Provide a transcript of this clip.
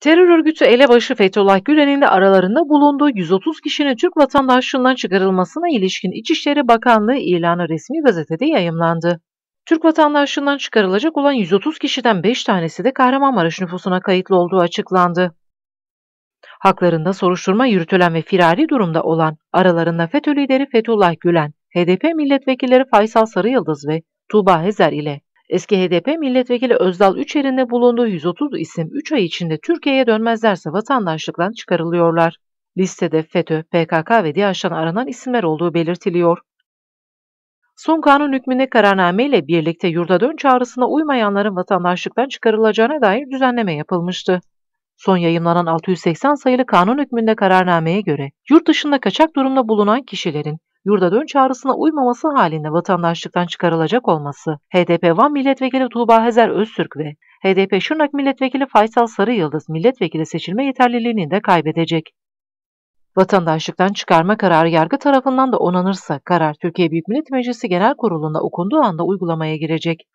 Terör örgütü elebaşı Fethullah Gülen'in de aralarında bulunduğu 130 kişinin Türk vatandaşlığından çıkarılmasına ilişkin İçişleri Bakanlığı ilanı resmi gazetede yayımlandı. Türk vatandaşlığından çıkarılacak olan 130 kişiden 5 tanesi de Kahramanmaraş nüfusuna kayıtlı olduğu açıklandı. Haklarında soruşturma yürütülen ve firari durumda olan aralarında FETÖ lideri Fethullah Gülen, HDP milletvekilleri Faysal Sarıyıldız ve Tuğba Hezer ile Eski HDP milletvekili Özdal Üçer'in bulunduğu 130 isim 3 ay içinde Türkiye'ye dönmezlerse vatandaşlıktan çıkarılıyorlar. Listede FETÖ, PKK ve DİAŞ'tan aranan isimler olduğu belirtiliyor. Son kanun hükmünde kararname birlikte yurda dön çağrısına uymayanların vatandaşlıktan çıkarılacağına dair düzenleme yapılmıştı. Son yayımlanan 680 sayılı kanun hükmünde kararnameye göre yurt dışında kaçak durumda bulunan kişilerin yurda dön çağrısına uymaması halinde vatandaşlıktan çıkarılacak olması, HDP Van Milletvekili Tuğba Hezer Öztürk ve HDP Şırnak Milletvekili Faysal Sarı Yıldız milletvekili seçilme yeterliliğini de kaybedecek. Vatandaşlıktan çıkarma kararı yargı tarafından da onanırsa karar Türkiye Büyük Millet Meclisi Genel Kurulu'nda okunduğu anda uygulamaya girecek.